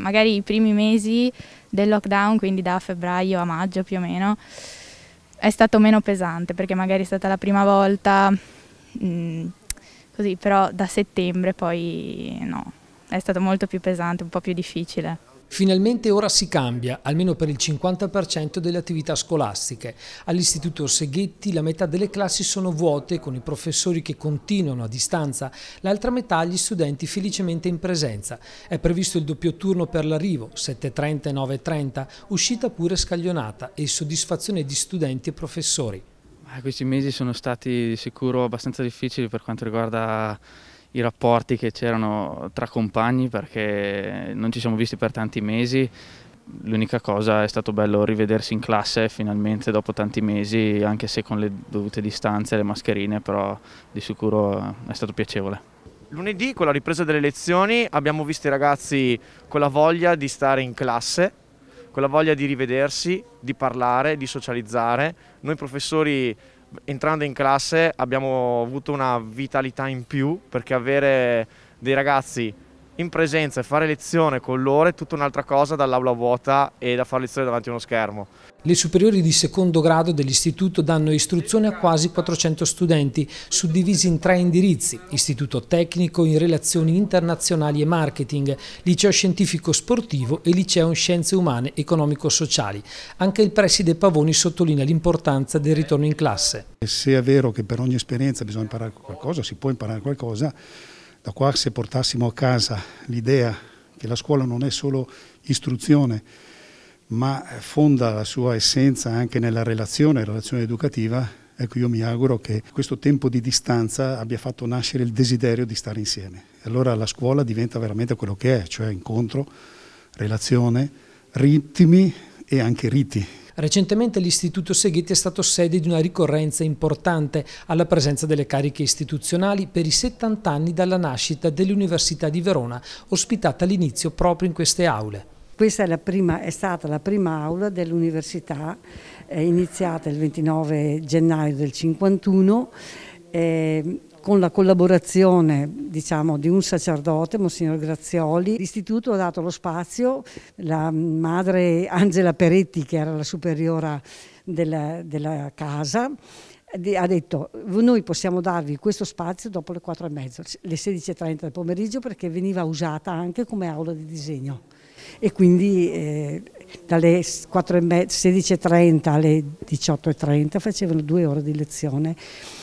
magari i primi mesi del lockdown, quindi da febbraio a maggio più o meno, è stato meno pesante perché magari è stata la prima volta, mh, mm, così, però da settembre poi no, è stato molto più pesante, un po' più difficile. Finalmente ora si cambia, almeno per il 50% delle attività scolastiche. All'Istituto Seghetti la metà delle classi sono vuote con i professori che continuano a distanza, l'altra metà gli studenti felicemente in presenza. È previsto il doppio turno per l'arrivo, 7.30 e 9.30, uscita pure scaglionata e soddisfazione di studenti e professori. Eh, questi mesi sono stati sicuro abbastanza difficili per quanto riguarda i rapporti che c'erano tra compagni perché non ci siamo visti per tanti mesi. L'unica cosa è stato bello rivedersi in classe finalmente dopo tanti mesi, anche se con le dovute distanze, le mascherine, però di sicuro eh, è stato piacevole. Lunedì, con la ripresa delle lezioni, abbiamo visto i ragazzi con la voglia di stare in classe, con la voglia di rivedersi, di parlare, di socializzare. Noi professori entrando in classe abbiamo avuto una vitalità in più perché avere dei ragazzi in presenza e fare lezione con loro è tutta un'altra cosa dall'aula vuota e da fare lezione davanti a uno schermo. Le superiori di secondo grado dell'istituto danno istruzione a quasi 400 studenti, suddivisi in tre indirizzi, istituto tecnico in relazioni internazionali e marketing, liceo scientifico sportivo e liceo in scienze umane economico-sociali. Anche il preside Pavoni sottolinea l'importanza del ritorno in classe. Se è vero che per ogni esperienza bisogna imparare qualcosa, si può imparare qualcosa, da qua se portassimo a casa l'idea che la scuola non è solo istruzione, ma fonda la sua essenza anche nella relazione, relazione educativa, ecco io mi auguro che questo tempo di distanza abbia fatto nascere il desiderio di stare insieme. E Allora la scuola diventa veramente quello che è, cioè incontro, relazione, ritmi e anche riti. Recentemente l'Istituto Seghetti è stato sede di una ricorrenza importante alla presenza delle cariche istituzionali per i 70 anni dalla nascita dell'Università di Verona, ospitata all'inizio proprio in queste aule. Questa è, prima, è, stata la prima aula dell'università, iniziata il 29 gennaio del 1951 con la collaborazione diciamo, di un sacerdote, Monsignor Grazioli, l'istituto ha dato lo spazio, la madre Angela Peretti, che era la superiora della, della casa, ha detto noi possiamo darvi questo spazio dopo le 4 e mezzo, le 16.30 del pomeriggio perché veniva usata anche come aula di disegno e quindi eh, dalle 16.30 alle 18.30 facevano due ore di lezione